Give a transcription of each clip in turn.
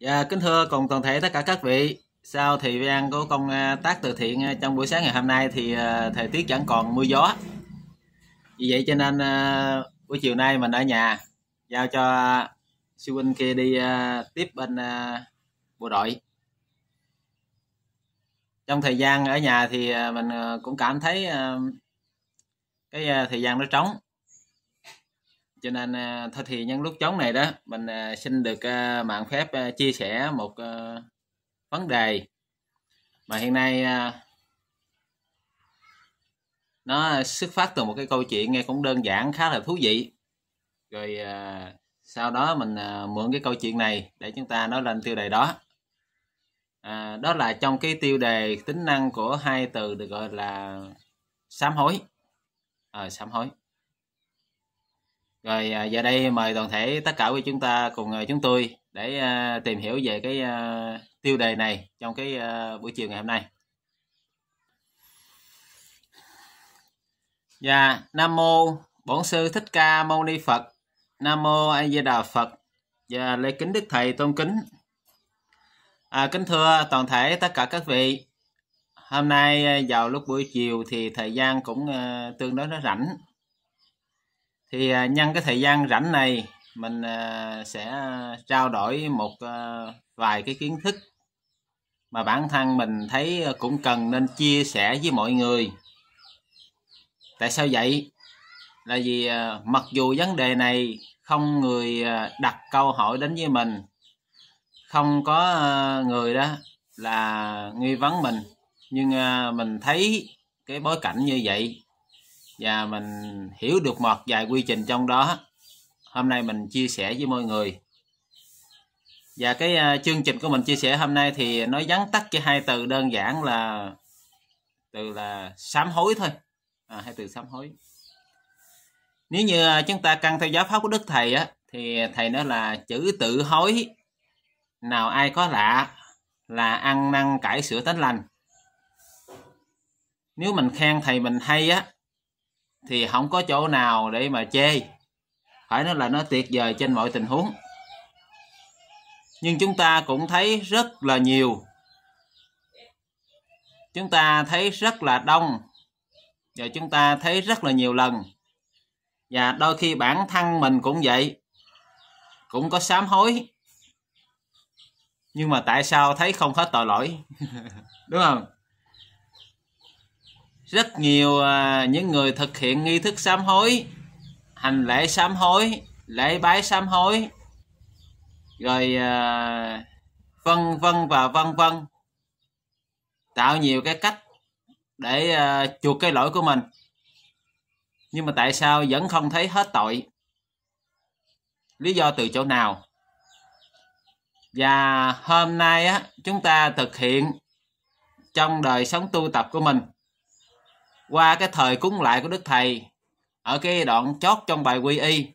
Dạ, kính thưa cùng toàn thể tất cả các vị Sau thì văn có công à, tác từ thiện à, trong buổi sáng ngày hôm nay thì à, thời tiết vẫn còn mưa gió Vì vậy cho nên buổi chiều nay mình ở nhà Giao cho sư huynh kia đi tiếp bên bộ đội Trong thời gian ở nhà thì mình cũng cảm thấy cái thời gian nó trống cho nên à, thôi thì nhân lúc chống này đó mình à, xin được à, mạng phép chia sẻ một vấn đề mà hiện nay nó xuất phát từ một cái câu chuyện nghe cũng đơn giản khá là thú vị rồi sau đó mình mượn cái câu chuyện này để chúng ta nói lên tiêu đề đó à, đó là trong cái tiêu đề tính năng của hai từ được gọi là sám hối à, sám hối rồi à, giờ đây mời toàn thể tất cả quý chúng ta cùng à, chúng tôi để à, tìm hiểu về cái tiêu đề này trong cái buổi chiều ngày hôm nay. Dạ, Nam mô Bổn sư Thích Ca Mâu Ni Phật. Nam mô A Di Đà Phật. Và dạ, lễ kính đức thầy tôn kính. À, kính thưa toàn thể tất cả các vị. Hôm nay vào lúc buổi chiều thì thời gian cũng tương đối nó rảnh thì à, nhân cái thời gian rảnh này mình à, sẽ trao đổi một à, vài cái kiến thức mà bản thân mình thấy cũng cần nên chia sẻ với mọi người tại sao vậy là vì mặc dù vấn đề này không người đặt câu hỏi đến với mình không có người đó là nghi vấn mình nhưng mình thấy cái bối cảnh như vậy và mình hiểu được một vài quy trình trong đó hôm nay mình chia sẻ với mọi người và cái à, chương trình của mình chia sẻ hôm nay thì nó gắn tắt cho hai từ đơn giản là từ là sám hối thôi à, hai từ sám hối nếu như à, chúng ta căn theo giáo pháp của đức thầy á thì thầy nói là chữ tự hối nào ai có lạ là ăn năn cải sửa tánh lành nếu mình khen thầy mình hay á thì không có chỗ nào để mà chê phải nói là nó tuyệt vời trên mọi tình huống nhưng chúng ta cũng thấy rất là nhiều chúng ta thấy rất là đông và chúng ta thấy rất là nhiều lần và đôi khi bản thân mình cũng vậy cũng có sám hối nhưng mà tại sao thấy không hết tội lỗi đúng không rất nhiều à, những người thực hiện nghi thức sám hối hành lễ sám hối lễ bái sám hối rồi à, vân vân và vân vân tạo nhiều cái cách để à, chuộc cái lỗi của mình nhưng mà tại sao vẫn không thấy hết tội lý do từ chỗ nào và hôm nay á, chúng ta thực hiện trong đời sống tu tập của mình qua cái thời cúng lại của đức thầy ở cái đoạn chót trong bài quy y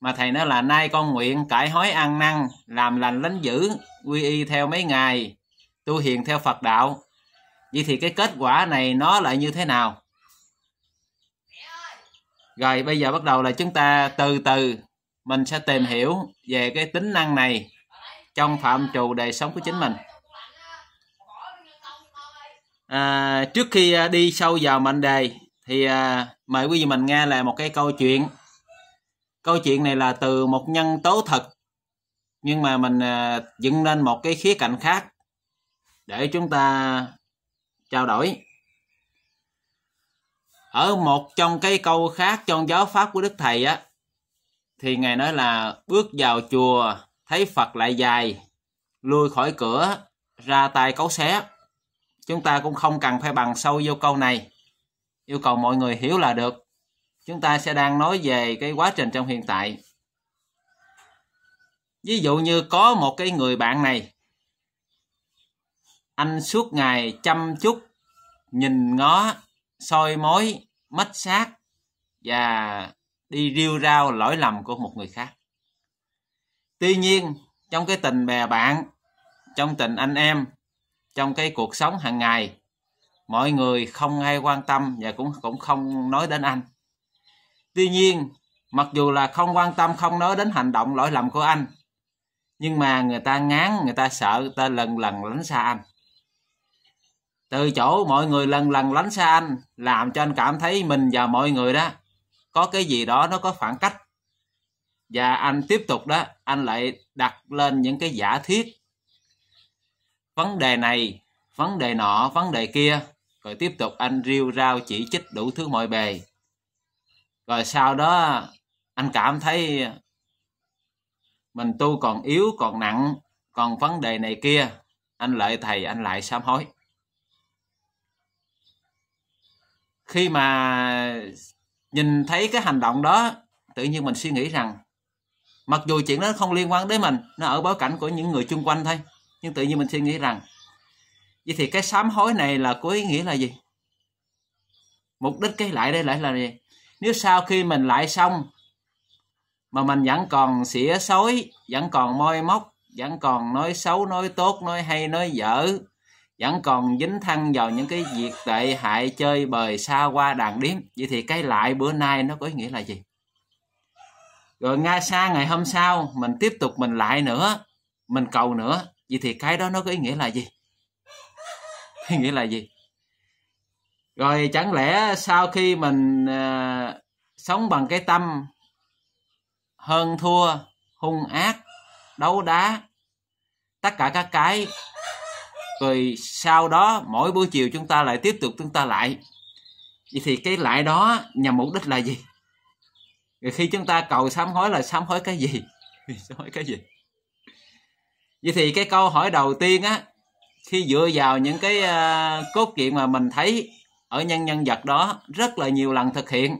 mà thầy nói là nay con nguyện cải hối ăn năn làm lành lánh dữ quy y theo mấy ngày tu hiền theo phật đạo vậy thì cái kết quả này nó lại như thế nào rồi bây giờ bắt đầu là chúng ta từ từ mình sẽ tìm hiểu về cái tính năng này trong phạm trù đời sống của chính mình à, trước khi à, đi sâu vào mệnh đề thì à, mời quý vị mình nghe là một cái câu chuyện câu chuyện này là từ một nhân tố thật nhưng mà mình à, dựng lên một cái khía cạnh khác để chúng ta trao đổi ở một trong cái câu khác trong giáo pháp của đức thầy á thì ngài nói là bước vào chùa thấy phật lại dài lui khỏi cửa ra tay cấu xé Chúng ta cũng không cần phải bằng sâu vô câu này. Yêu cầu mọi người hiểu là được. Chúng ta sẽ đang nói về cái quá trình trong hiện tại. Ví dụ như có một cái người bạn này. Anh suốt ngày chăm chút nhìn ngó, soi mối, mất sát và đi rêu rao lỗi lầm của một người khác. Tuy nhiên, trong cái tình bè bạn, trong tình anh em, trong cái cuộc sống hàng ngày mọi người không ai quan tâm và cũng cũng không nói đến anh tuy nhiên mặc dù là không quan tâm không nói đến hành động lỗi lầm của anh nhưng mà người ta ngán người ta sợ người ta lần lần lánh xa anh từ chỗ mọi người lần lần lánh xa anh làm cho anh cảm thấy mình và mọi người đó có cái gì đó nó có khoảng cách và anh tiếp tục đó anh lại đặt lên những cái giả thiết vấn đề này vấn đề nọ vấn đề kia rồi tiếp tục anh rêu rao chỉ trích đủ thứ mọi bề rồi sau đó anh cảm thấy mình tu còn yếu còn nặng còn vấn đề này kia anh lại thầy anh lại sám hối khi mà nhìn thấy cái hành động đó tự nhiên mình suy nghĩ rằng mặc dù chuyện đó không liên quan đến mình nó ở bối cảnh của những người chung quanh thôi nhưng tự nhiên mình suy nghĩ rằng vậy thì cái sám hối này là có ý nghĩa là gì mục đích cái lại đây lại là gì nếu sau khi mình lại xong mà mình vẫn còn xỉa xối vẫn còn môi móc vẫn còn nói xấu nói tốt nói hay nói dở vẫn còn dính thân vào những cái việc tệ hại chơi bời xa qua đàn điếm vậy thì cái lại bữa nay nó có ý nghĩa là gì rồi ngay xa ngày hôm sau mình tiếp tục mình lại nữa mình cầu nữa vậy thì cái đó nó có ý nghĩa là gì ý nghĩa là gì rồi chẳng lẽ sau khi mình à, sống bằng cái tâm hơn thua hung ác đấu đá tất cả các cái rồi sau đó mỗi buổi chiều chúng ta lại tiếp tục chúng ta lại vậy thì cái lại đó nhằm mục đích là gì rồi khi chúng ta cầu sám hối là sám hối cái gì sám hối cái gì vậy thì cái câu hỏi đầu tiên á khi dựa vào những cái uh, cốt truyện mà mình thấy ở nhân nhân vật đó rất là nhiều lần thực hiện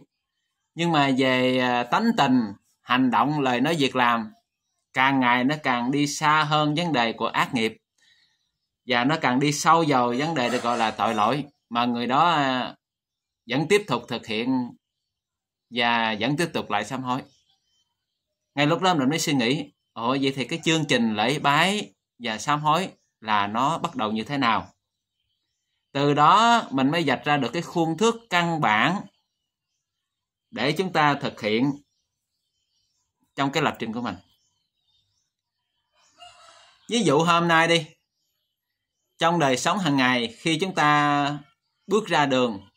nhưng mà về uh, tánh tình hành động lời nói việc làm càng ngày nó càng đi xa hơn vấn đề của ác nghiệp và nó càng đi sâu vào vấn đề được gọi là tội lỗi mà người đó à, vẫn tiếp tục thực hiện và vẫn tiếp tục lại sám hối ngay lúc đó mình mới suy nghĩ Ồ vậy thì cái chương trình lễ bái và sám hối là nó bắt đầu như thế nào? Từ đó mình mới dạch ra được cái khuôn thước căn bản để chúng ta thực hiện trong cái lập trình của mình. Ví dụ hôm nay đi, trong đời sống hàng ngày khi chúng ta bước ra đường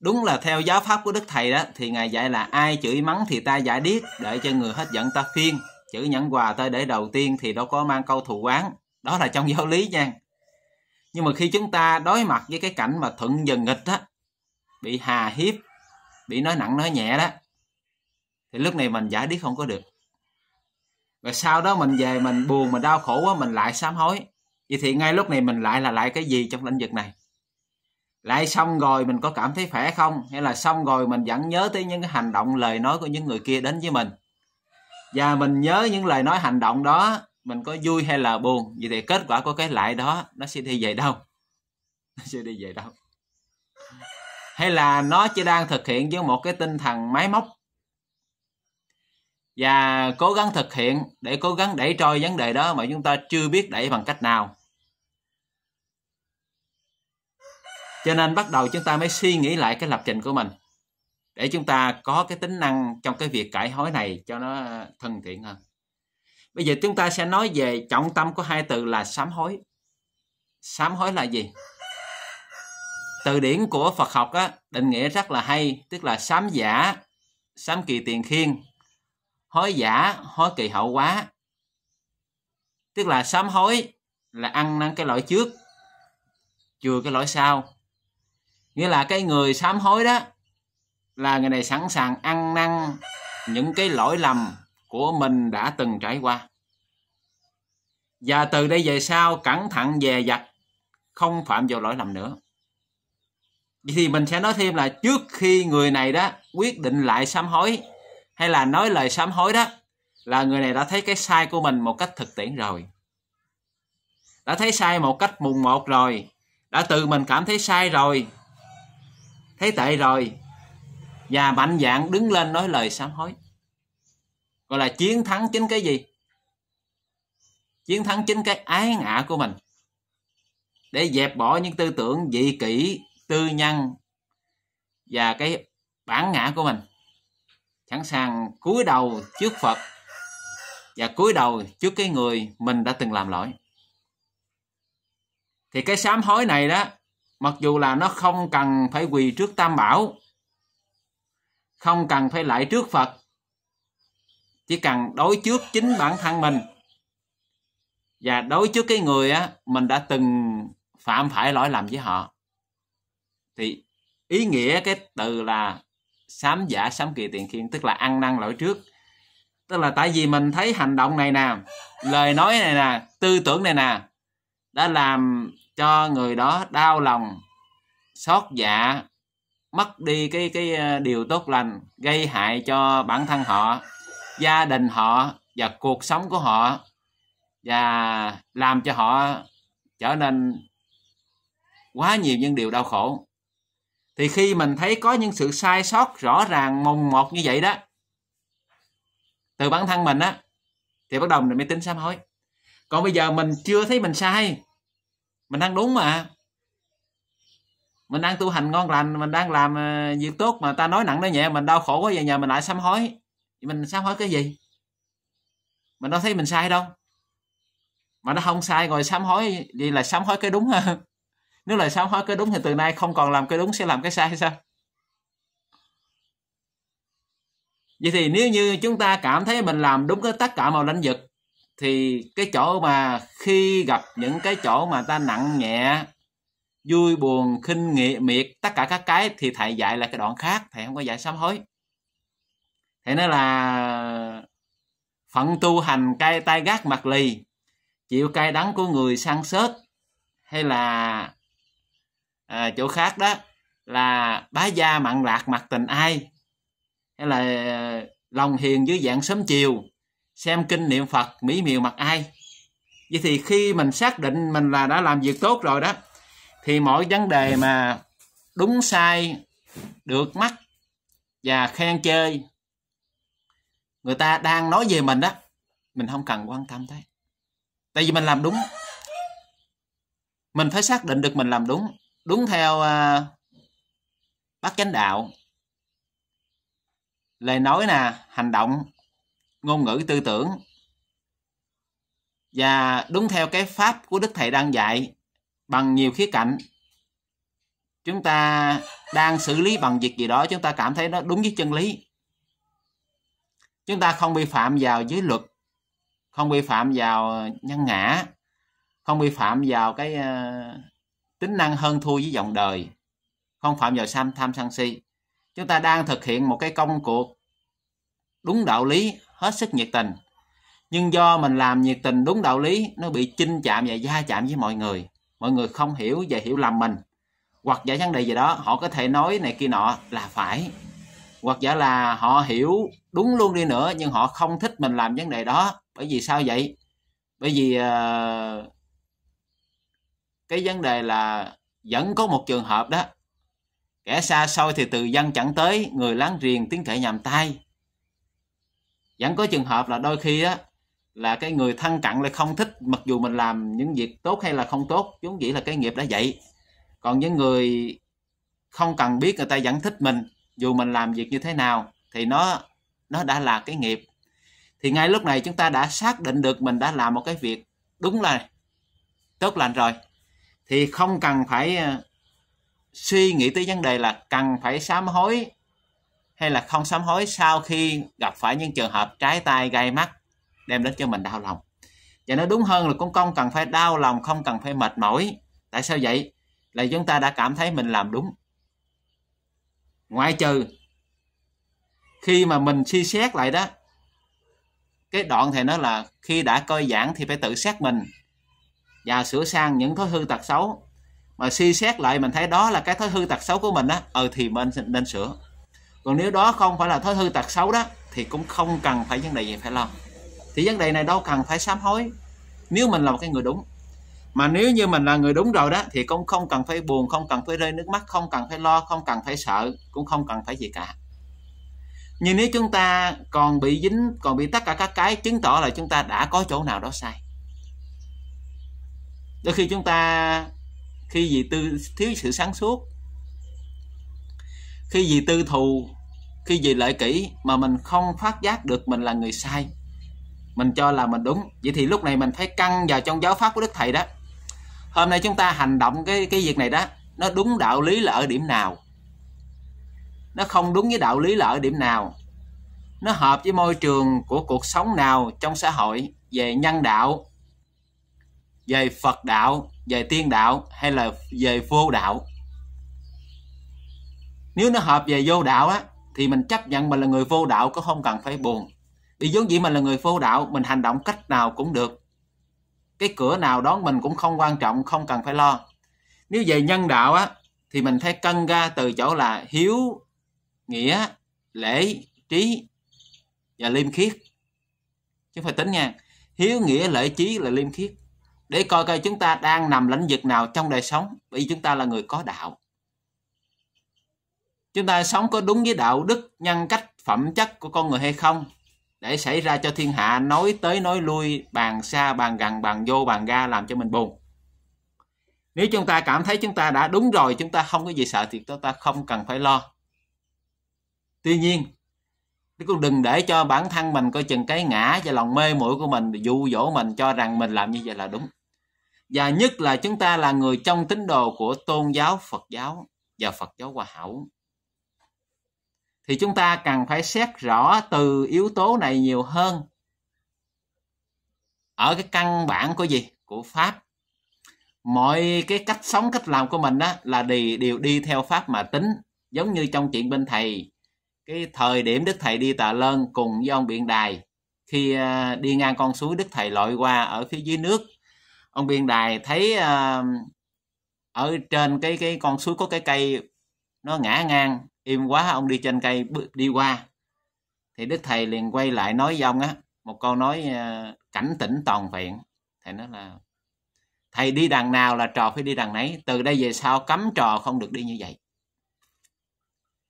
đúng là theo giáo pháp của đức thầy đó thì ngài dạy là ai chửi mắng thì ta giải điếc để cho người hết giận ta phiên chữ nhẫn quà ta để đầu tiên thì đâu có mang câu thù quán đó là trong giáo lý nha nhưng mà khi chúng ta đối mặt với cái cảnh mà thuận dần nghịch á bị hà hiếp bị nói nặng nói nhẹ đó thì lúc này mình giải điếc không có được rồi sau đó mình về mình buồn mình đau khổ quá mình lại sám hối vậy thì ngay lúc này mình lại là lại cái gì trong lĩnh vực này lại xong rồi mình có cảm thấy khỏe không hay là xong rồi mình vẫn nhớ tới những cái hành động lời nói của những người kia đến với mình và mình nhớ những lời nói hành động đó mình có vui hay là buồn vậy thì kết quả của cái lại đó nó sẽ đi về đâu nó sẽ đi về đâu hay là nó chỉ đang thực hiện với một cái tinh thần máy móc và cố gắng thực hiện để cố gắng đẩy trôi vấn đề đó mà chúng ta chưa biết đẩy bằng cách nào cho nên bắt đầu chúng ta mới suy nghĩ lại cái lập trình của mình để chúng ta có cái tính năng trong cái việc cải hối này cho nó thân thiện hơn bây giờ chúng ta sẽ nói về trọng tâm của hai từ là sám hối sám hối là gì từ điển của Phật học á, định nghĩa rất là hay tức là sám giả sám kỳ tiền khiên hối giả hối kỳ hậu quá tức là sám hối là ăn năn cái lỗi trước chừa cái lỗi sau nghĩa là cái người sám hối đó là người này sẵn sàng ăn năn những cái lỗi lầm của mình đã từng trải qua và từ đây về sau cẩn thận về dặt không phạm vào lỗi lầm nữa thì mình sẽ nói thêm là trước khi người này đó quyết định lại sám hối hay là nói lời sám hối đó là người này đã thấy cái sai của mình một cách thực tiễn rồi đã thấy sai một cách mùng một rồi đã tự mình cảm thấy sai rồi thấy tệ rồi và mạnh dạn đứng lên nói lời sám hối gọi là chiến thắng chính cái gì chiến thắng chính cái ái ngã của mình để dẹp bỏ những tư tưởng dị kỷ tư nhân và cái bản ngã của mình sẵn sàng cúi đầu trước phật và cúi đầu trước cái người mình đã từng làm lỗi thì cái sám hối này đó mặc dù là nó không cần phải quỳ trước tam bảo không cần phải lại trước phật chỉ cần đối trước chính bản thân mình và đối trước cái người á mình đã từng phạm phải lỗi lầm với họ thì ý nghĩa cái từ là sám giả sám kỳ tiền kiên tức là ăn năn lỗi trước tức là tại vì mình thấy hành động này nè lời nói này nè tư tưởng này nè đã làm cho người đó đau lòng xót dạ mất đi cái cái ờ, điều tốt lành gây hại cho bản thân họ gia đình họ và cuộc sống của họ và làm cho họ trở nên quá nhiều những điều đau khổ thì khi mình thấy có những sự sai sót rõ ràng mồng một như vậy đó từ bản thân mình á thì bắt đầu mình mới tính sám hối còn bây giờ mình chưa thấy mình sai mình đang đúng mà mình đang tu hành ngon lành mình đang làm ờ, việc tốt mà ta nói nặng nói nhẹ mình đau khổ quá vậy nhà mình lại sám hối mình sám hối cái gì mình đâu thấy mình sai đâu mà nó không sai rồi sám hối gì là sám hối cái đúng ha nếu là sám hối cái đúng thì từ nay không còn làm cái đúng sẽ làm cái sai sao vậy thì nếu như chúng ta cảm thấy mình làm đúng cái tất cả mọi lĩnh vực thì cái chỗ mà khi gặp những cái chỗ mà ta nặng nhẹ vui buồn khinh nghệ miệt tất cả các cái thì thầy dạy là cái đoạn khác thầy không có dạy sám hối thầy nói là phận tu hành cay tay gác mặt lì chịu cay đắng của người sang sớt hay là à, chỗ khác đó là bá gia mặn lạc mặt tình ai hay là lòng hiền dưới dạng sớm chiều xem kinh niệm phật mỹ miều mặt ai vậy thì khi mình xác định mình là đã làm việc tốt rồi đó thì mọi vấn đề mà đúng sai được mắt và khen chơi người ta đang nói về mình đó mình không cần quan tâm tới tại vì mình làm đúng mình phải xác định được mình làm đúng đúng theo uh, bác chánh đạo lời nói nè hành động ngôn ngữ tư tưởng và đúng theo cái pháp của đức thầy đang dạy bằng nhiều khía cạnh chúng ta đang xử lý bằng việc gì đó chúng ta cảm thấy nó đúng với chân lý chúng ta không vi phạm vào giới luật không vi phạm vào nhân ngã không vi phạm vào cái uh, tính năng hơn thua với dòng đời không phạm vào sam tham sân si chúng ta đang thực hiện một cái công cuộc đúng đạo lý hết sức nhiệt tình nhưng do mình làm nhiệt tình đúng đạo lý nó bị chinh chạm và gia chạm với mọi người mọi người không hiểu và hiểu lầm mình hoặc giả vấn đề gì đó họ có thể nói này kia nọ là phải hoặc giả là họ hiểu đúng luôn đi nữa nhưng họ không thích mình làm vấn đề đó bởi vì sao vậy bởi vì ờ, cái vấn đề là vẫn có một trường hợp đó kẻ xa xôi thì từ dân chẳng tới người láng giềng tiếng kệ nhầm tai vẫn có trường hợp là đôi khi á là cái người thân cận là không thích mặc dù mình làm những việc tốt hay là không tốt chúng chỉ là cái nghiệp đã vậy còn những người không cần biết người ta vẫn thích mình dù mình làm việc như thế nào thì nó nó đã là cái nghiệp thì ngay lúc này chúng ta đã xác định được mình đã làm một cái việc đúng là tốt lành rồi thì không cần phải ờ, suy nghĩ tới vấn đề là cần phải sám hối hay là không sám hối sau khi gặp phải những trường hợp trái tay gây mắt đem đến cho mình đau lòng và nó đúng hơn là con công cần phải đau lòng không cần phải mệt mỏi tại sao vậy là chúng ta đã cảm thấy mình làm đúng ngoại trừ khi mà mình suy xét lại đó cái đoạn thì nó là khi đã coi giảng thì phải tự xét mình và sửa sang những thói hư tật xấu mà suy xét lại mình thấy đó là cái thói hư tật xấu của mình á ờ thì mình nên sửa còn nếu đó không phải là thói hư tật xấu đó thì cũng không cần phải vấn đề gì phải lo thì vấn đề này đâu cần phải sám hối nếu mình là một cái người đúng mà nếu như mình là người đúng rồi đó thì cũng không cần phải buồn không cần phải rơi nước mắt không cần phải lo không cần phải sợ cũng không cần phải gì cả nhưng nếu chúng ta còn bị dính còn bị tất cả các cái chứng tỏ là chúng ta đã có chỗ nào đó sai đôi khi chúng ta khi gì tư thiếu sự sáng suốt khi gì tư thù khi gì lợi kỷ mà mình không phát giác được mình là người sai mình cho là mình đúng vậy thì lúc này mình phải căng vào trong giáo pháp của đức thầy đó hôm nay chúng ta hành động cái cái việc này đó nó đúng đạo lý là ở điểm nào nó không đúng với đạo lý là ở điểm nào nó hợp với môi trường của cuộc sống nào trong xã hội về nhân đạo về phật đạo về tiên đạo hay là về vô đạo nếu nó hợp về vô đạo á thì mình chấp nhận mình là người vô đạo cũng không cần phải buồn vì vốn dĩ mình là người vô đạo mình hành động cách nào cũng được cái cửa nào đón mình cũng không quan trọng không cần phải lo nếu về nhân đạo á thì mình phải cân ra từ chỗ là hiếu nghĩa lễ trí và liêm khiết chứ phải tính nha hiếu nghĩa lễ trí là liêm khiết để coi coi chúng ta đang nằm lĩnh vực nào trong đời sống vì chúng ta là người có đạo chúng ta sống có đúng với đạo đức nhân cách phẩm chất của con người hay không để xảy ra cho thiên hạ nói tới nói lui bàn xa bàn gần bàn vô bàn ga làm cho mình buồn nếu chúng ta cảm thấy chúng ta đã đúng rồi chúng ta không có gì sợ thì chúng ta không cần phải lo tuy nhiên cũng đừng để cho bản thân mình coi chừng cái ngã và lòng mê muội của mình dụ dỗ mình cho rằng mình làm như vậy là đúng và nhất là chúng ta là người trong tín đồ của tôn giáo phật giáo và phật giáo hòa hảo thì chúng ta cần phải xét rõ từ yếu tố này nhiều hơn ở cái căn bản của gì của pháp mọi cái cách sống cách làm của mình đó là đi đều đi theo pháp mà tính giống như trong chuyện bên thầy cái thời điểm đức thầy đi tạ lơn cùng với ông biện đài khi à, đi ngang con suối đức thầy lội qua ở phía dưới nước ông biện đài thấy à, ở trên cái cái con suối có cái cây nó ngã ngang im quá ông đi trên cây đi qua thì đức thầy liền quay lại nói với ông á một câu nói ờ, cảnh tỉnh toàn vẹn thầy nói là thầy đi đằng nào là trò phải đi đằng nấy từ đây về sau cấm trò không được đi như vậy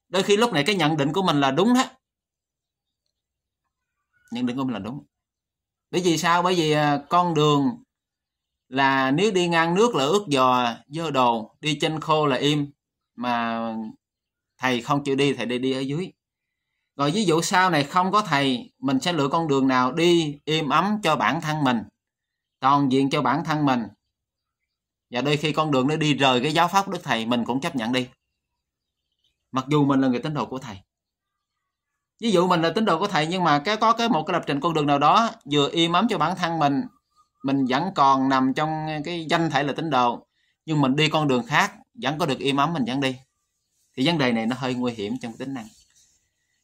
đôi khi lúc này cái nhận định của mình là đúng hết nhận định của mình là đúng bởi vì sao bởi vì ờ, con đường là nếu đi ngang nước là ướt giò dơ đồ đi trên khô là im mà thầy không chịu đi thầy đi đi ở dưới rồi ví dụ sau này không có thầy mình sẽ lựa con đường nào đi im ấm cho bản thân mình toàn diện cho bản thân mình và đôi khi con đường nó đi rời cái giáo pháp của đức thầy mình cũng chấp nhận đi mặc dù mình là người tín đồ của thầy ví dụ mình là tín đồ của thầy nhưng mà cái có cái một cái lập trình con đường nào đó vừa im ấm cho bản thân mình mình vẫn còn nằm trong cái danh thể là tín đồ nhưng mình đi con đường khác vẫn có được im ấm mình vẫn đi thì vấn đề này nó hơi nguy hiểm trong tính năng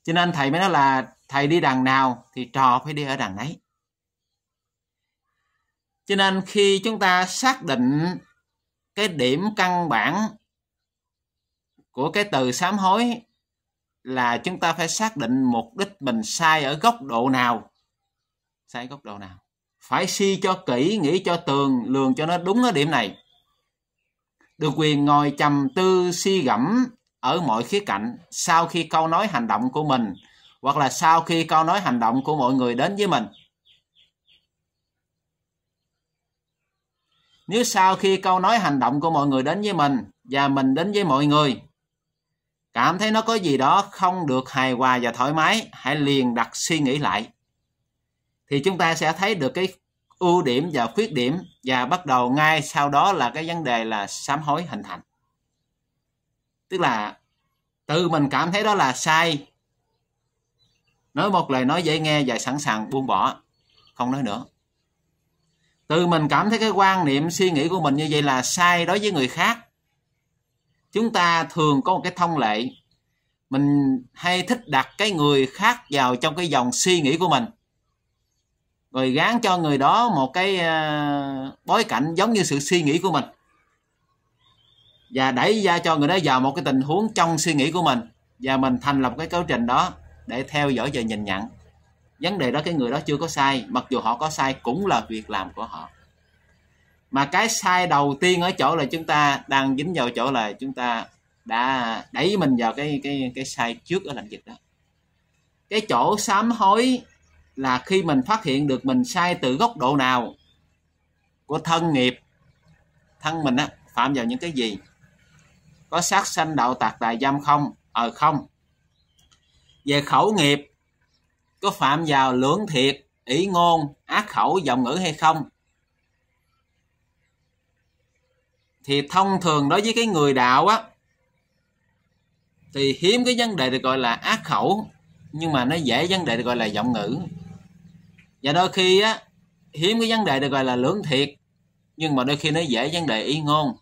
cho nên thầy mới nói là thầy đi đằng nào thì trò phải đi ở đằng ấy cho nên khi chúng ta xác định cái điểm căn bản của cái từ sám hối là chúng ta phải xác định mục đích mình sai ở góc độ nào sai góc độ nào phải suy cho kỹ nghĩ cho tường lường cho nó đúng ở điểm này được quyền ngồi trầm tư suy gẫm ở mọi khía cạnh sau khi câu nói hành động của mình hoặc là sau khi câu nói hành động của mọi người đến với mình nếu sau khi câu nói hành động của mọi người đến với mình và mình đến với mọi người cảm thấy nó có gì đó không được hài hòa và thoải mái hãy liền đặt suy nghĩ lại thì chúng ta sẽ thấy được cái ưu điểm và khuyết điểm và bắt đầu ngay sau đó là cái vấn đề là sám hối hình thành tức là tự mình cảm thấy đó là sai nói một lời nói dễ nghe và sẵn sàng buông bỏ không nói nữa tự mình cảm thấy cái quan niệm suy nghĩ của mình như vậy là sai đối với người khác chúng ta thường có một cái thông lệ mình hay thích đặt cái người khác vào trong cái dòng suy nghĩ của mình rồi gán cho người đó một cái ờ, bối cảnh giống như sự suy nghĩ của mình và đẩy ra cho người đó vào một cái tình huống trong suy nghĩ của mình và mình thành lập cái cấu trình đó để theo dõi và nhìn nhận vấn đề đó cái người đó chưa có sai mặc dù họ có sai cũng là việc làm của họ mà cái sai đầu tiên ở chỗ là chúng ta đang dính vào chỗ là chúng ta đã đẩy mình vào cái cái cái sai trước ở lĩnh vực đó cái chỗ sám hối là khi mình phát hiện được mình sai từ góc độ nào của thân nghiệp thân mình á phạm vào những cái gì có sát sanh đạo tạc tài dâm không ờ không về khẩu nghiệp có phạm vào lưỡng thiệt ý ngôn ác khẩu giọng ngữ hay không thì thông thường đối với cái người đạo á thì hiếm cái vấn đề được gọi là ác khẩu nhưng mà nó dễ vấn đề được gọi là giọng ngữ và đôi khi á hiếm cái vấn đề được gọi là lưỡng thiệt nhưng mà đôi khi nó dễ vấn đề ý ngôn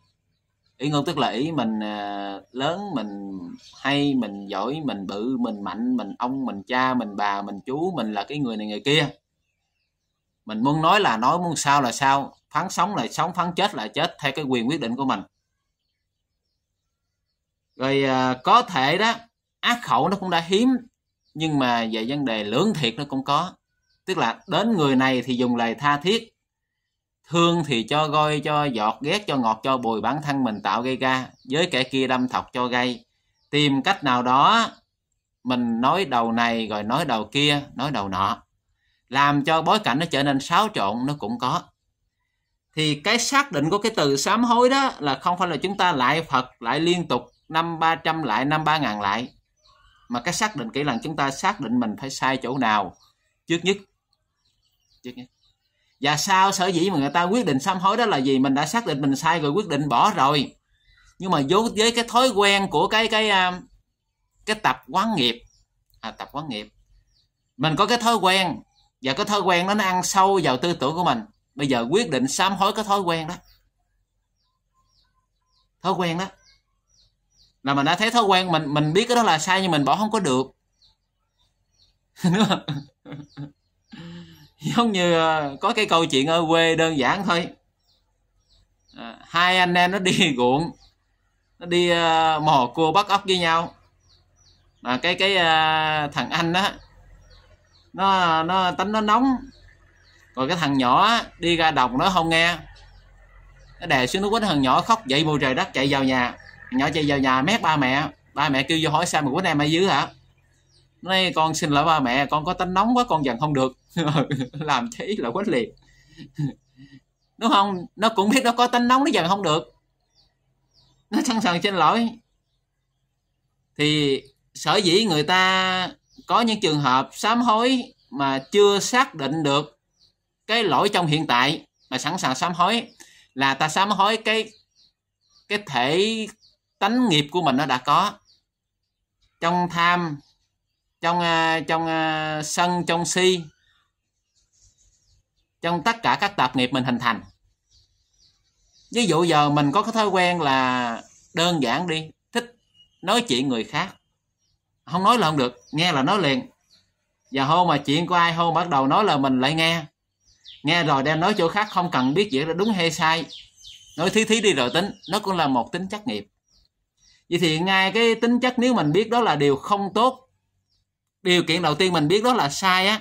ý ngôn tức là ý mình à, lớn mình hay mình giỏi mình bự mình mạnh mình ông mình cha mình bà mình chú mình là cái người này người kia mình muốn nói là nói muốn sao là sao phán sống là sống phán chết là chết theo cái quyền quyết định của mình rồi à, có thể đó ác khẩu nó cũng đã hiếm nhưng mà về vấn đề lưỡng thiệt nó cũng có tức là đến người này thì dùng lời tha thiết thương thì cho goi cho giọt ghét cho ngọt cho bùi bản thân mình tạo gây ra với kẻ kia đâm thọc cho gây tìm cách nào đó mình nói đầu này rồi nói đầu kia nói đầu nọ làm cho bối cảnh nó trở nên xáo trộn nó cũng có thì cái xác định của cái từ sám hối đó là không phải là chúng ta lại Phật lại liên tục năm ba trăm lại năm ba ngàn lại mà cái xác định kỹ lần chúng ta xác định mình phải sai chỗ nào trước nhất trước nhất và sao sở dĩ mà người ta quyết định sám hối đó là gì mình đã xác định mình sai rồi quyết định bỏ rồi nhưng mà vốn với cái thói quen của cái cái à, cái tập quán nghiệp à, tập quán nghiệp mình có cái thói quen và cái thói quen đó nó ăn sâu vào tư tưởng của mình bây giờ quyết định sám hối cái thói quen đó thói quen đó là mình đã thấy thói quen mình mình biết cái đó là sai nhưng mình bỏ không có được giống như ờ, có cái câu chuyện ở quê đơn giản thôi à, hai anh em nó đi ruộng nó đi uh, mò cua bắt ốc với nhau mà cái cái uh, thằng anh đó nó nó tính nó nóng rồi cái thằng nhỏ đi ra đồng nó không nghe nó đè xuống nó quýnh thằng nhỏ khóc dậy bầu trời đất chạy vào nhà thằng nhỏ chạy vào nhà mét ba mẹ ba mẹ kêu vô hỏi sao mà quýnh em ở dưới hả nói con xin lỗi ba mẹ con có tính nóng quá con giận không được làm thế là quyết liệt đúng không nó cũng biết nó có tánh nóng nó dần không được nó sẵn sàng xin lỗi thì sở dĩ người ta có những trường hợp sám hối mà chưa xác định được cái lỗi trong hiện tại mà sẵn sàng sám hối là ta sám hối cái cái thể tánh nghiệp của mình nó đã có trong tham trong à, trong à, sân trong si trong tất cả các tập nghiệp mình hình thành ví dụ giờ mình có cái thói quen là đơn giản đi thích nói chuyện người khác không nói là không được nghe là nói liền và hôm mà chuyện của ai hôm bắt đầu nói là mình lại nghe nghe rồi đem nói chỗ khác không cần biết chuyện là đúng hay sai nói thí thí đi rồi tính nó cũng là một tính chất nghiệp vậy thì ngay cái tính chất nếu mình biết đó là điều không tốt điều kiện đầu tiên mình biết đó là sai á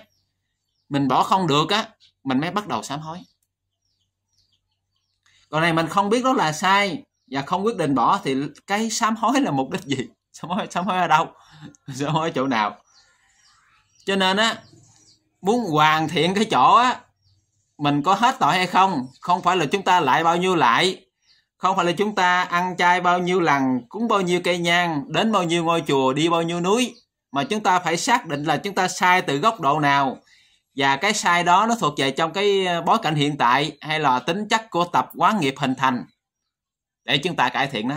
mình bỏ không được á mình mới bắt đầu sám hối còn này mình không biết đó là sai và không quyết định bỏ thì cái sám hối là mục đích gì sám hối sám hối ở đâu sám hối ở chỗ nào cho nên á muốn hoàn thiện cái chỗ á mình có hết tội hay không không phải là chúng ta lại bao nhiêu lại không phải là chúng ta ăn chay bao nhiêu lần cúng bao nhiêu cây nhang đến bao nhiêu ngôi chùa đi bao nhiêu núi mà chúng ta phải xác định là chúng ta sai từ góc độ nào và cái sai đó nó thuộc về trong cái ờ, bối cảnh hiện tại hay là tính chất của tập quán nghiệp hình thành để chúng ta cải thiện đó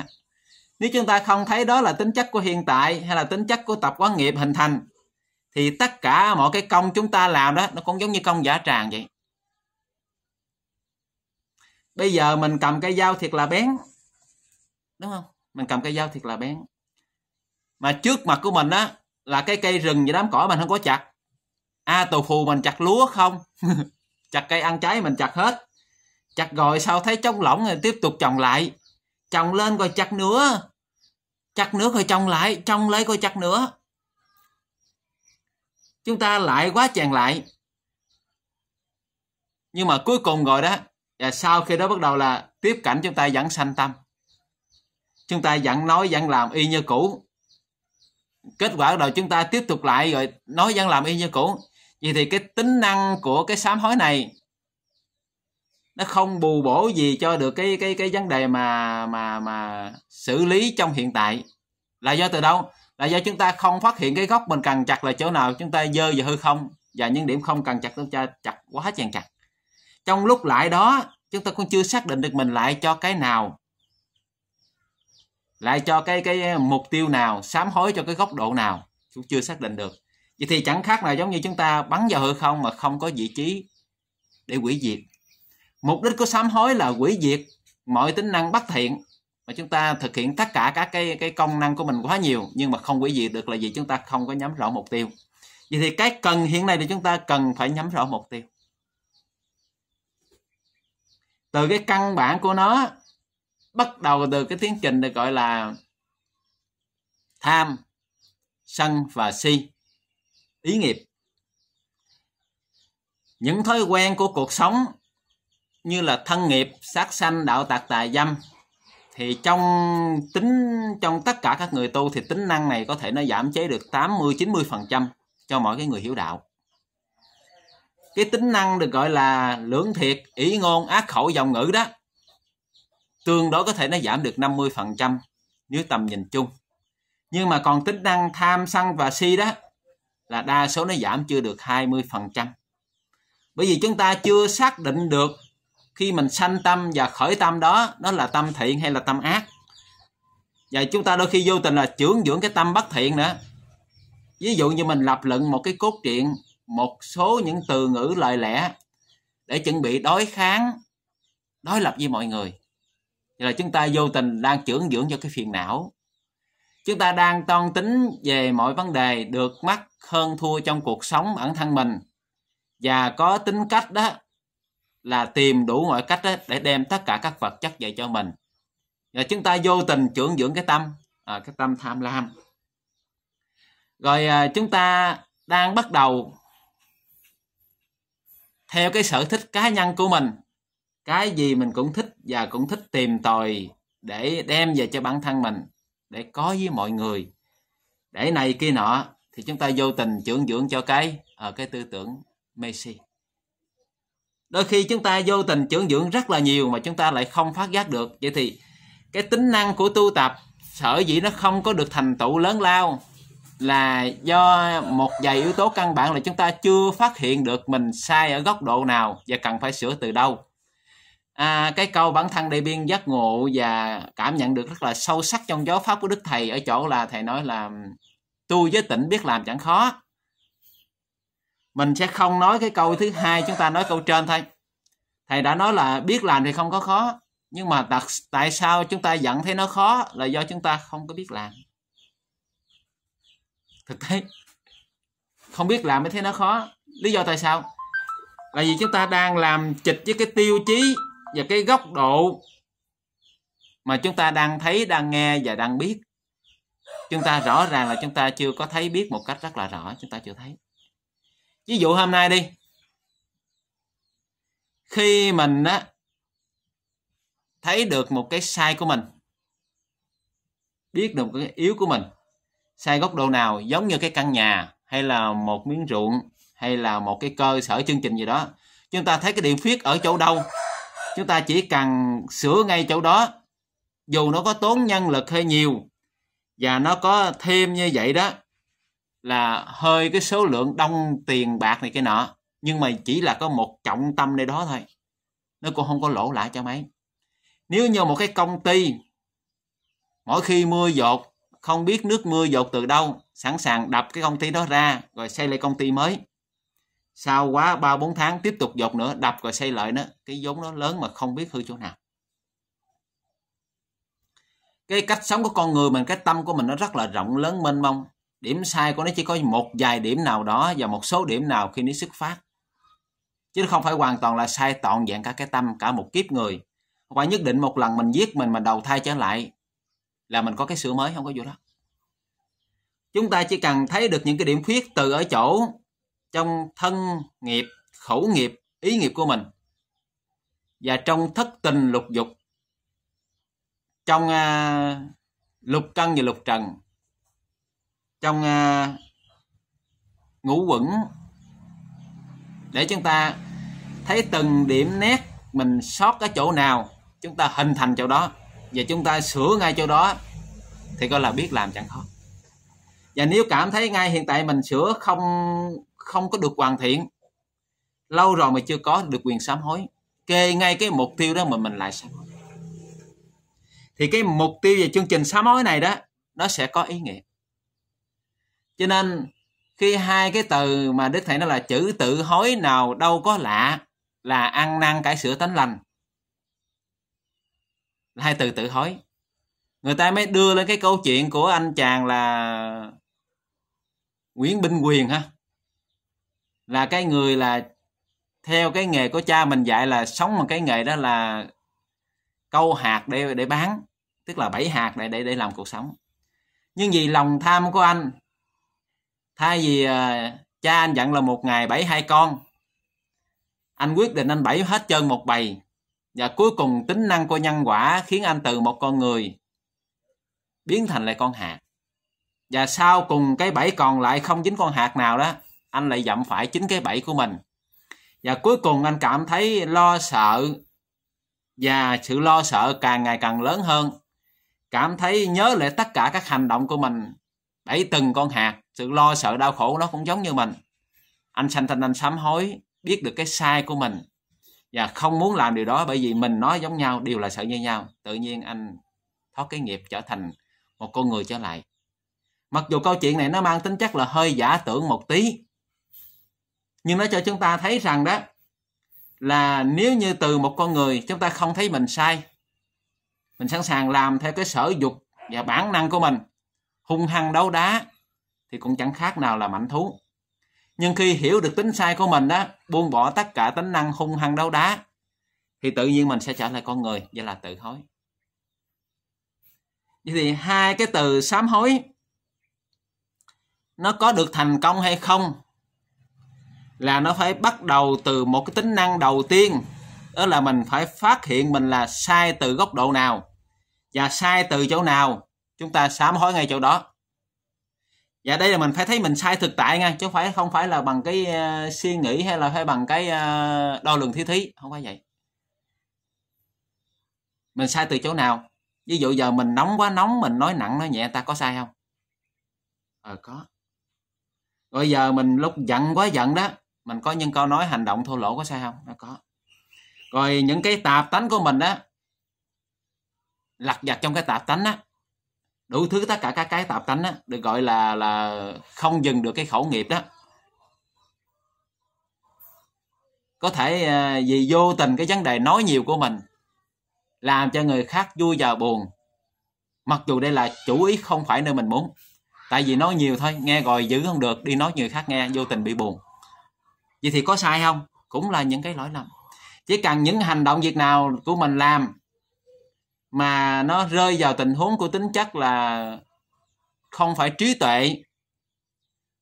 nếu chúng ta không thấy đó là tính chất của hiện tại hay là tính chất của tập quán nghiệp hình thành thì tất cả mọi cái công chúng ta làm đó nó cũng giống như công giả tràng vậy bây giờ mình cầm cái dao thiệt là bén đúng không mình cầm cái dao thiệt là bén mà trước mặt của mình á là cái cây rừng và đám cỏ mình không có chặt à tù phù mình chặt lúa không chặt cây ăn trái mình chặt hết chặt rồi sau thấy trống lỏng rồi tiếp tục trồng lại trồng lên rồi chặt nữa chặt nữa rồi trồng lại trồng lấy rồi chặt nữa chúng ta lại quá chèn lại nhưng mà cuối cùng rồi đó và sau khi đó bắt đầu là tiếp cảnh chúng ta vẫn sanh tâm chúng ta vẫn nói vẫn làm y như cũ kết quả đầu chúng ta tiếp tục lại rồi nói vẫn làm y như cũ vậy thì cái tính năng của cái sám hối này nó không bù bổ gì cho được cái cái cái vấn đề mà mà mà xử lý trong hiện tại là do từ đâu là do chúng ta không phát hiện cái góc mình cần chặt là chỗ nào chúng ta dơ và hư không và những điểm không cần chặt chúng ta chặt quá chàng chặt trong lúc lại đó chúng ta cũng chưa xác định được mình lại cho cái nào lại cho cái cái mục tiêu nào sám hối cho cái góc độ nào cũng chưa xác định được vậy thì chẳng khác nào giống như chúng ta bắn vào hư không mà không có vị trí để quỷ diệt mục đích của sám hối là quỷ diệt mọi tính năng bất thiện mà chúng ta thực hiện tất cả các cái cái công năng của mình quá nhiều nhưng mà không quỷ diệt được là vì chúng ta không có nhắm rõ mục tiêu vậy thì cái cần hiện nay thì chúng ta cần phải nhắm rõ mục tiêu từ cái căn bản của nó bắt đầu từ cái tiến trình được gọi là tham sân và si ý nghiệp những thói quen của cuộc sống như là thân nghiệp sát sanh đạo tạc tà dâm thì trong tính trong tất cả các người tu thì tính năng này có thể nó giảm chế được 80 90 phần trăm cho mọi cái người hiểu đạo cái tính năng được gọi là lưỡng thiệt ý ngôn ác khẩu dòng ngữ đó tương đối có thể nó giảm được 50 phần trăm nếu tầm nhìn chung nhưng mà còn tính năng tham sân và si đó là đa số nó giảm chưa được 20%. Bởi vì chúng ta chưa xác định được khi mình sanh tâm và khởi tâm đó nó là tâm thiện hay là tâm ác. Và chúng ta đôi khi vô tình là trưởng dưỡng cái tâm bất thiện nữa. Ví dụ như mình lập luận một cái cốt truyện, một số những từ ngữ lời lẽ để chuẩn bị đối kháng, đối lập với mọi người. Vậy là chúng ta vô tình đang trưởng dưỡng cho cái phiền não chúng ta đang toan tính về mọi vấn đề được mắc hơn thua trong cuộc sống bản thân mình và có tính cách đó là tìm đủ mọi cách đó để đem tất cả các vật chất về cho mình và chúng ta vô tình trưởng dưỡng cái tâm à, cái tâm tham lam rồi à, chúng ta đang bắt đầu theo cái sở thích cá nhân của mình cái gì mình cũng thích và cũng thích tìm tòi để đem về cho bản thân mình để có với mọi người để này kia nọ thì chúng ta vô tình trưởng dưỡng cho cái ở ờ, cái tư tưởng Messi đôi khi chúng ta vô tình trưởng dưỡng rất là nhiều mà chúng ta lại không phát giác được vậy thì cái tính năng của tu tập sở dĩ nó không có được thành tựu lớn lao là do một vài yếu tố căn bản là chúng ta chưa phát hiện được mình sai ở góc độ nào và cần phải sửa từ đâu à, cái câu bản thân đệ biên giác ngộ và cảm nhận được rất là sâu sắc trong giáo pháp của đức thầy ở chỗ là thầy nói là tu với tỉnh biết làm chẳng khó mình sẽ không nói cái câu thứ hai chúng ta nói câu trên thôi thầy đã nói là biết làm thì không có khó nhưng mà đặc, tại sao chúng ta giận thấy nó khó là do chúng ta không có biết làm thực tế không biết làm mới thấy nó khó lý do tại sao là vì chúng ta đang làm chịch với cái tiêu chí và cái góc độ mà chúng ta đang thấy đang nghe và đang biết chúng ta rõ ràng là chúng ta chưa có thấy biết một cách rất là rõ chúng ta chưa thấy ví dụ hôm nay đi khi mình á thấy được một cái sai của mình biết được cái yếu của mình sai góc độ nào giống như cái căn nhà hay là một miếng ruộng hay là một cái cơ sở chương trình gì đó chúng ta thấy cái điện phiết ở chỗ đâu chúng ta chỉ cần sửa ngay chỗ đó dù nó có tốn nhân lực hơi nhiều và nó có thêm như vậy đó là hơi cái số lượng đông tiền bạc này cái nọ nhưng mà chỉ là có một trọng tâm nơi đó thôi nó cũng không có lỗ lại cho mấy nếu như một cái công ty mỗi khi mưa dột không biết nước mưa dột từ đâu sẵn sàng đập cái công ty đó ra rồi xây lại công ty mới sau quá 3 4 tháng tiếp tục dột nữa đập rồi xây lại nữa cái vốn nó lớn mà không biết hư chỗ nào cái cách sống của con người mình cái tâm của mình nó rất là rộng lớn mênh mông điểm sai của nó chỉ có một vài điểm nào đó và một số điểm nào khi nó xuất phát chứ không phải hoàn toàn là sai toàn dạng cả cái tâm cả một kiếp người và nhất định một lần mình giết mình mà đầu thai trở lại là mình có cái sửa mới không có vụ đó chúng ta chỉ cần thấy được những cái điểm khuyết từ ở chỗ trong thân nghiệp, khẩu nghiệp, ý nghiệp của mình và trong thất tình lục dục trong à, lục căn và lục trần trong à, ngũ quẩn để chúng ta thấy từng điểm nét mình sót ở chỗ nào chúng ta hình thành chỗ đó và chúng ta sửa ngay chỗ đó thì coi là biết làm chẳng khó và nếu cảm thấy ngay hiện tại mình sửa không không có được hoàn thiện lâu rồi mà chưa có được quyền sám hối kê ngay cái mục tiêu đó mà mình lại sám hối thì cái mục tiêu về chương trình sám hối này đó nó sẽ có ý nghĩa cho nên khi hai cái từ mà đức thầy nó là chữ tự hối nào đâu có lạ là ăn năn cải sửa tánh lành hai từ tự hối người ta mới đưa lên cái câu chuyện của anh chàng là Nguyễn Binh Quyền ha là cái người là theo cái nghề của cha mình dạy là sống bằng cái nghề đó là câu hạt để để bán tức là bảy hạt để để để làm cuộc sống nhưng vì lòng tham của anh thay vì à, cha anh dặn là một ngày bảy hai con anh quyết định anh bảy hết chân một bầy và cuối cùng tính năng của nhân quả khiến anh từ một con người biến thành lại con hạt và sau cùng cái bảy còn lại không dính con hạt nào đó anh lại dặm phải chính cái bẫy của mình và cuối cùng anh cảm thấy lo sợ và sự lo sợ càng ngày càng lớn hơn cảm thấy nhớ lại tất cả các hành động của mình đẩy từng con hạt sự lo sợ đau khổ nó cũng giống như mình anh sanh thành anh sám hối biết được cái sai của mình và không muốn làm điều đó bởi vì mình nói giống nhau đều là sợ như nhau tự nhiên anh thoát cái nghiệp trở thành một con người trở lại mặc dù câu chuyện này nó mang tính chất là hơi giả tưởng một tí nhưng nó cho chúng ta thấy rằng đó là nếu như từ một con người chúng ta không thấy mình sai mình sẵn sàng làm theo cái sở dục và bản năng của mình hung hăng đấu đá thì cũng chẳng khác nào là mạnh thú nhưng khi hiểu được tính sai của mình đó buông bỏ tất cả tính năng hung hăng đấu đá thì tự nhiên mình sẽ trở lại con người và là tự hối vậy thì hai cái từ sám hối nó có được thành công hay không là nó phải bắt đầu từ một cái tính năng đầu tiên đó là mình phải phát hiện mình là sai từ góc độ nào và sai từ chỗ nào chúng ta sám hối ngay chỗ đó và đây là mình phải thấy mình sai thực tại nha chứ phải không phải là bằng cái uh, suy nghĩ hay là phải bằng cái uh, đo lường thi thí không phải vậy mình sai từ chỗ nào ví dụ giờ mình nóng quá nóng mình nói nặng nói nhẹ ta có sai không ờ có rồi giờ mình lúc giận quá giận đó mình có những câu nói hành động thô lỗ có sai không nó có rồi những cái tạp tánh của mình á lặt vặt trong cái tạp tánh á đủ thứ tất cả các cái tạp tánh á được gọi là là không dừng được cái khẩu nghiệp đó có thể ờ, vì vô tình cái vấn đề nói nhiều của mình làm cho người khác vui và buồn mặc dù đây là chủ ý không phải nơi mình muốn tại vì nói nhiều thôi nghe rồi giữ không được đi nói người khác nghe vô tình bị buồn vậy thì có sai không cũng là những cái lỗi lầm chỉ cần những hành động việc nào của mình làm mà nó rơi vào tình huống của tính chất là không phải trí tuệ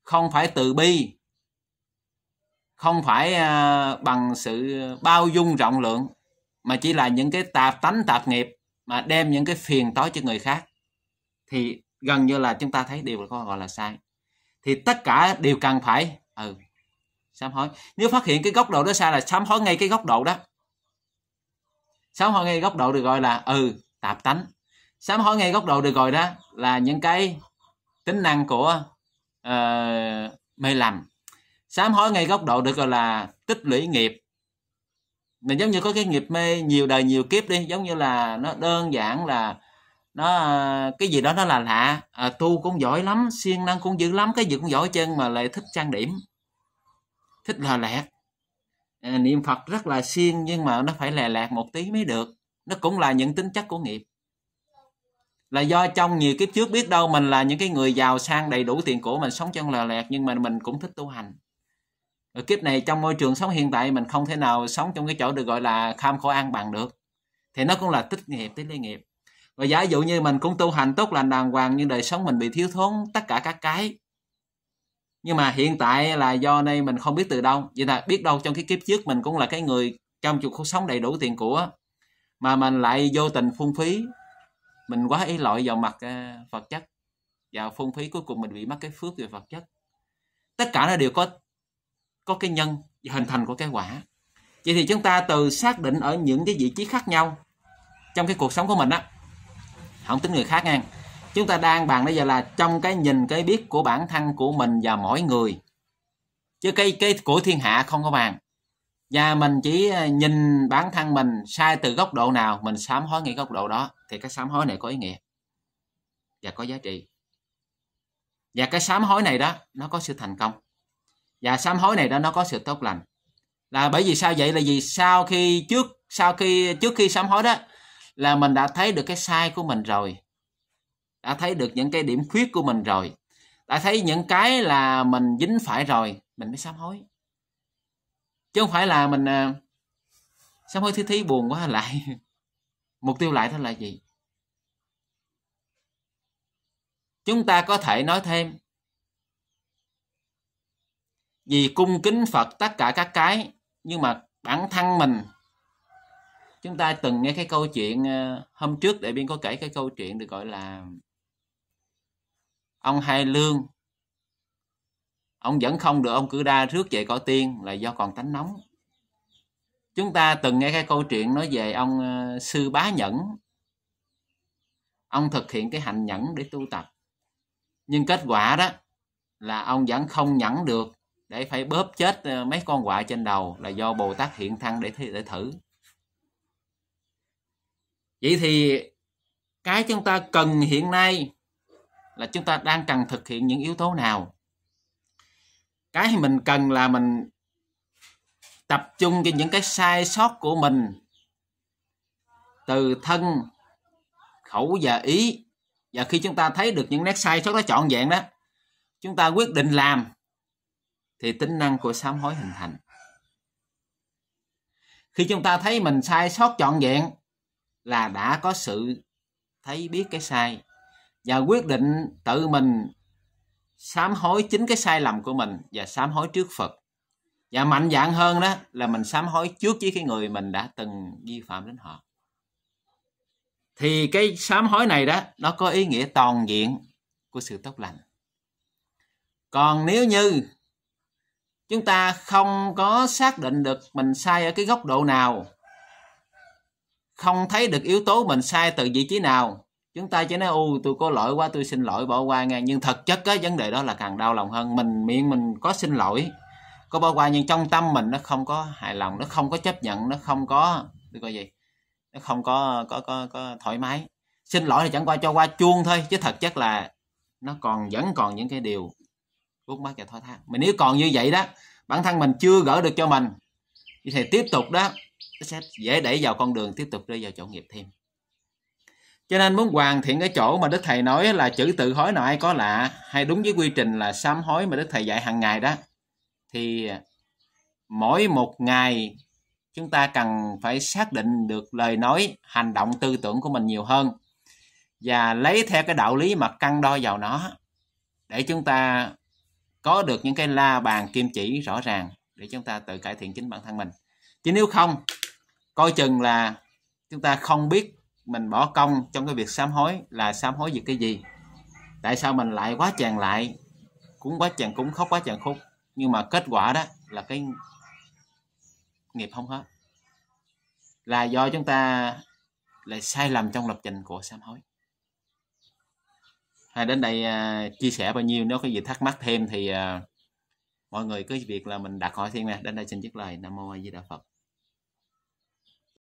không phải từ bi không phải ờ, bằng sự bao dung rộng lượng mà chỉ là những cái tạp tánh tạp nghiệp mà đem những cái phiền tối cho người khác thì gần như là chúng ta thấy điều có gọi là sai thì tất cả đều cần phải ừ, sám hối nếu phát hiện cái góc độ đó sai là sám hối ngay cái góc độ đó sám hối ngay góc độ được gọi là ừ tạp tánh sám hối ngay góc độ được gọi đó là những cái tính năng của uh, mê lầm sám hối ngay góc độ được gọi là tích lũy nghiệp mà giống như có cái nghiệp mê nhiều đời nhiều kiếp đi giống như là nó đơn giản là nó ờ, cái gì đó nó là lạ à, tu cũng giỏi lắm siêng năng cũng dữ lắm cái gì cũng giỏi chân mà lại thích trang điểm thích lò lẹt à, niệm phật rất là siêng nhưng mà nó phải lè lẹt một tí mới được nó cũng là những tính chất của nghiệp là do trong nhiều kiếp trước biết đâu mình là những cái người giàu sang đầy đủ tiền của mình sống trong lò lẹt nhưng mà mình cũng thích tu hành ở kiếp này trong môi trường sống hiện tại mình không thể nào sống trong cái chỗ được gọi là kham khổ an bằng được thì nó cũng là tích nghiệp tích lý nghiệp và giả dụ như mình cũng tu hành tốt lành đàng hoàng nhưng đời sống mình bị thiếu thốn tất cả các cái nhưng mà hiện tại là do nay mình không biết từ đâu vậy là biết đâu trong cái kiếp trước mình cũng là cái người trong chuột cuộc sống đầy đủ tiền của mà mình lại vô tình phung phí mình quá ý lợi vào mặt à, vật chất và phung phí cuối cùng mình bị mất cái phước về vật chất tất cả nó đều có có cái nhân và hình thành của cái quả vậy thì chúng ta từ xác định ở những cái vị trí khác nhau trong cái cuộc sống của mình á không tính người khác nha chúng ta đang bàn bây giờ là trong cái nhìn cái biết của bản thân của mình và mỗi người chứ cái cái của thiên hạ không có bàn và mình chỉ ờ, nhìn bản thân mình sai từ góc độ nào mình sám hối ngay góc độ đó thì cái sám hối này có ý nghĩa và có giá trị và cái sám hối này đó nó có sự thành công và sám hối này đó nó có sự tốt lành là bởi vì sao vậy là vì sau khi trước sau khi trước khi sám hối đó là mình đã thấy được cái sai của mình rồi đã thấy được những cái điểm khuyết của mình rồi đã thấy những cái là mình dính phải rồi mình mới sám hối chứ không phải là mình à, sám hối thứ thí buồn quá lại mục tiêu lại đó là gì chúng ta có thể nói thêm vì cung kính Phật tất cả các cái nhưng mà bản thân mình chúng ta từng nghe cái câu chuyện à, hôm trước để biên có kể cái câu chuyện được gọi là ông hai lương ông vẫn không được ông cử đa rước về cõi tiên là do còn tánh nóng chúng ta từng nghe cái câu chuyện nói về ông ờ, sư bá nhẫn ông thực hiện cái hành nhẫn để tu tập nhưng kết quả đó là ông vẫn không nhẫn được để phải bóp chết ờ, mấy con quạ trên đầu là do bồ tát hiện thân để để thử vậy thì cái chúng ta cần hiện nay là chúng ta đang cần thực hiện những yếu tố nào cái mình cần là mình tập trung cho những cái sai sót của mình từ thân khẩu và ý và khi chúng ta thấy được những nét sai sót đó trọn vẹn đó chúng ta quyết định làm thì tính năng của sám hối hình thành khi chúng ta thấy mình sai sót trọn vẹn là đã có sự thấy biết cái sai và quyết định tự mình sám hối chính cái sai lầm của mình và sám hối trước Phật và mạnh dạn hơn đó là mình sám hối trước với cái người mình đã từng vi phạm đến họ thì cái sám hối này đó nó có ý nghĩa toàn diện của sự tốt lành còn nếu như chúng ta không có xác định được mình sai ở cái góc độ nào không thấy được yếu tố mình sai từ vị trí nào chúng ta chỉ nói u tôi có lỗi quá tôi xin lỗi bỏ qua nghe nhưng thực chất cái vấn đề đó là càng đau lòng hơn mình miệng mình có xin lỗi có bỏ qua nhưng trong tâm mình nó không có hài lòng nó không có chấp nhận nó không có tôi coi gì nó không có có có có thoải mái xin lỗi thì chẳng qua cho qua chuông thôi chứ thật chất là nó còn vẫn còn những cái điều vướng mắc và thói thác mình nếu còn như vậy đó bản thân mình chưa gỡ được cho mình thì tiếp tục đó nó sẽ dễ đẩy vào con đường tiếp tục rơi vào chỗ nghiệp thêm cho nên muốn hoàn thiện cái chỗ mà đức thầy nói là chữ tự hối nào ai có lạ hay đúng với quy trình là sám hối mà đức thầy dạy hàng ngày đó thì mỗi một ngày chúng ta cần phải xác định được lời nói hành động tư tưởng của mình nhiều hơn và lấy theo cái đạo lý mà căn đo vào nó để chúng ta có được những cái la bàn kim chỉ rõ ràng để chúng ta tự cải thiện chính bản thân mình chứ nếu không coi chừng là chúng ta không biết mình bỏ công trong cái việc sám hối là sám hối về cái gì tại sao mình lại quá chàng lại cũng quá chàng cũng khóc quá chàng khóc nhưng mà kết quả đó là cái nghiệp không hết là do chúng ta lại sai lầm trong lập trình của sám hối à, đến đây à, chia sẻ bao nhiêu nếu có gì thắc mắc thêm thì à, mọi người cứ việc là mình đặt hỏi thêm nè đến đây xin dứt lời nam mô a di đà phật